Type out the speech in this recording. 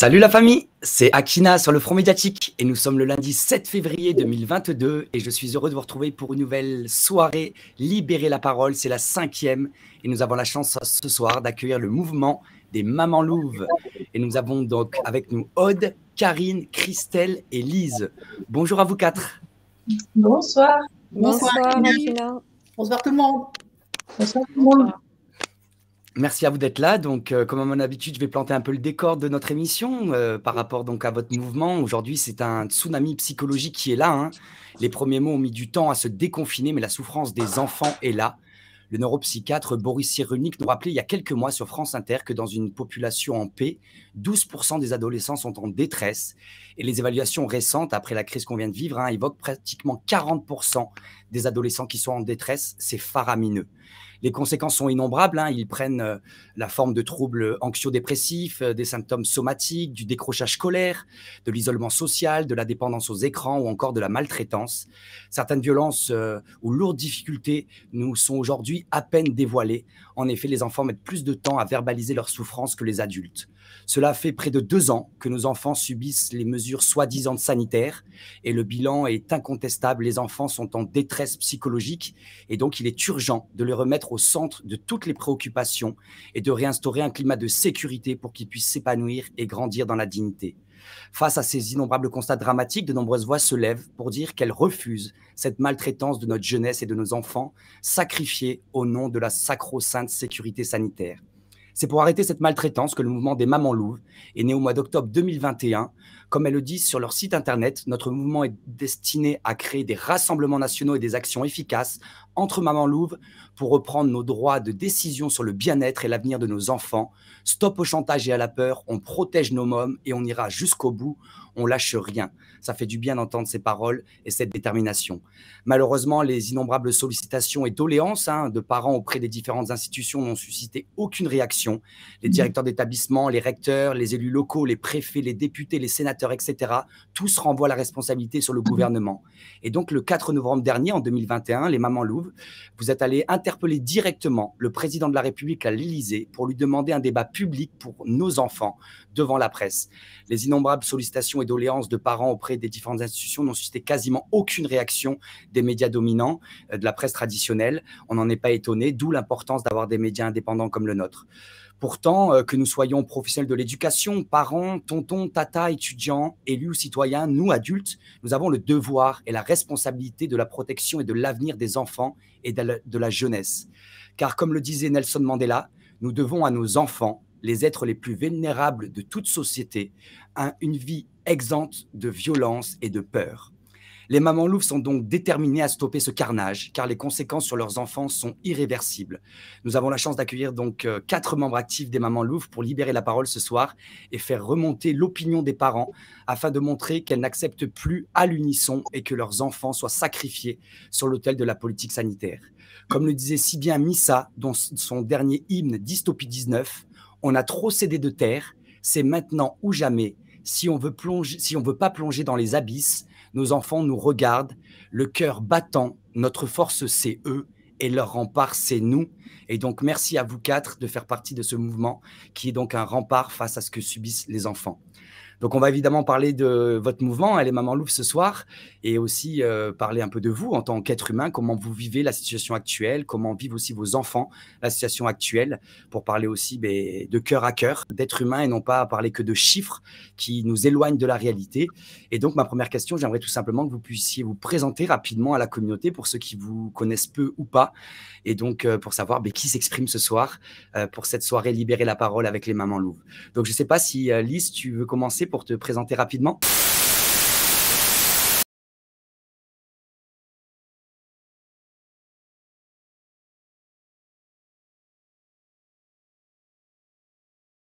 Salut la famille, c'est Akina sur le Front Médiatique et nous sommes le lundi 7 février 2022 et je suis heureux de vous retrouver pour une nouvelle soirée Libérer la parole, c'est la cinquième et nous avons la chance ce soir d'accueillir le mouvement des mamans louves et nous avons donc avec nous Aude, Karine, Christelle et Lise. Bonjour à vous quatre. Bonsoir. Bonsoir, Bonsoir Bonsoir tout le monde. Bonsoir tout le monde. Merci à vous d'être là. Donc, euh, comme à mon habitude, je vais planter un peu le décor de notre émission euh, par rapport donc à votre mouvement. Aujourd'hui, c'est un tsunami psychologique qui est là. Hein. Les premiers mots ont mis du temps à se déconfiner, mais la souffrance des enfants est là. Le neuropsychiatre Boris Cyrulnik nous rappelait il y a quelques mois sur France Inter que dans une population en paix, 12% des adolescents sont en détresse. Et les évaluations récentes, après la crise qu'on vient de vivre, hein, évoquent pratiquement 40% des adolescents qui sont en détresse. C'est faramineux. Les conséquences sont innombrables. Hein. Ils prennent euh, la forme de troubles anxio-dépressifs, euh, des symptômes somatiques, du décrochage scolaire, de l'isolement social, de la dépendance aux écrans ou encore de la maltraitance. Certaines violences euh, ou lourdes difficultés nous sont aujourd'hui à peine dévoilée. En effet, les enfants mettent plus de temps à verbaliser leurs souffrances que les adultes. Cela fait près de deux ans que nos enfants subissent les mesures soi-disant sanitaires et le bilan est incontestable. Les enfants sont en détresse psychologique et donc il est urgent de les remettre au centre de toutes les préoccupations et de réinstaurer un climat de sécurité pour qu'ils puissent s'épanouir et grandir dans la dignité. Face à ces innombrables constats dramatiques, de nombreuses voix se lèvent pour dire qu'elles refusent cette maltraitance de notre jeunesse et de nos enfants, sacrifiés au nom de la sacro-sainte sécurité sanitaire. C'est pour arrêter cette maltraitance que le mouvement des mamans louves est né au mois d'octobre 2021. Comme elles le disent sur leur site internet, notre mouvement est destiné à créer des rassemblements nationaux et des actions efficaces entre mamans louves pour reprendre nos droits de décision sur le bien-être et l'avenir de nos enfants. Stop au chantage et à la peur, on protège nos mômes et on ira jusqu'au bout, on lâche rien. Ça fait du bien d'entendre ces paroles et cette détermination. Malheureusement, les innombrables sollicitations et doléances hein, de parents auprès des différentes institutions n'ont suscité aucune réaction les mhm. directeurs d'établissement, les recteurs, les élus locaux, les préfets, les députés, les sénateurs, etc. Tous renvoient la responsabilité sur le mhm. gouvernement. Et donc, le 4 novembre dernier, en 2021, les mamans Louvres, vous êtes allés interpeller directement le président de la République à l'Élysée pour lui demander un débat public pour nos enfants devant la presse. Les innombrables sollicitations et doléances de parents auprès des différentes institutions n'ont suscité quasiment aucune réaction des médias dominants, euh, de la presse traditionnelle. On n'en est pas étonné, d'où l'importance d'avoir des médias indépendants comme le nôtre. Pourtant, euh, que nous soyons professionnels de l'éducation, parents, tontons, tata, étudiants, élus, ou citoyens, nous adultes, nous avons le devoir et la responsabilité de la protection et de l'avenir des enfants et de la, jeunesse. Car comme le disait Nelson Mandela, nous devons à nos enfants, les êtres les plus vulnérables de toute société, une vie exempte de violence et de peur. Les mamans louves sont donc déterminées à stopper ce carnage, car les conséquences sur leurs enfants sont irréversibles. Nous avons la chance d'accueillir donc euh, quatre membres actifs des mamans louves pour libérer la parole ce soir et faire remonter l'opinion des parents afin de montrer qu'elles n'acceptent plus à l'unisson et que leurs enfants soient sacrifiés sur l'autel de la politique sanitaire. Comme le disait si bien Missa dans son dernier hymne Dystopie 19, on a trop cédé de terre, c'est maintenant ou jamais. Si on veut si on veut pas plonger dans les abysses, nos enfants nous regardent, le cœur battant, notre force c'est eux, et leur rempart, c'est nous. Et donc, merci à vous quatre de faire partie de ce mouvement qui est donc un rempart face à ce que subissent les enfants. Donc, on va évidemment parler de votre mouvement, Elle hein, est Maman Louve, ce soir, et aussi euh, parler un peu de vous en tant qu'être humain, comment vous vivez la situation actuelle, comment vivent aussi vos enfants la situation actuelle, pour parler aussi ben, de cœur à cœur, d'être humain, et non pas parler que de chiffres qui nous éloignent de la réalité. Et donc, ma première question, j'aimerais tout simplement que vous puissiez vous présenter rapidement à la communauté, pour ceux qui vous connaissent peu ou pas, et donc, euh, pour savoir ben, qui s'exprime ce soir euh, pour cette soirée Libérer la parole avec les mamans louves. Donc, je ne sais pas si, euh, Lise, tu veux commencer pour te présenter rapidement.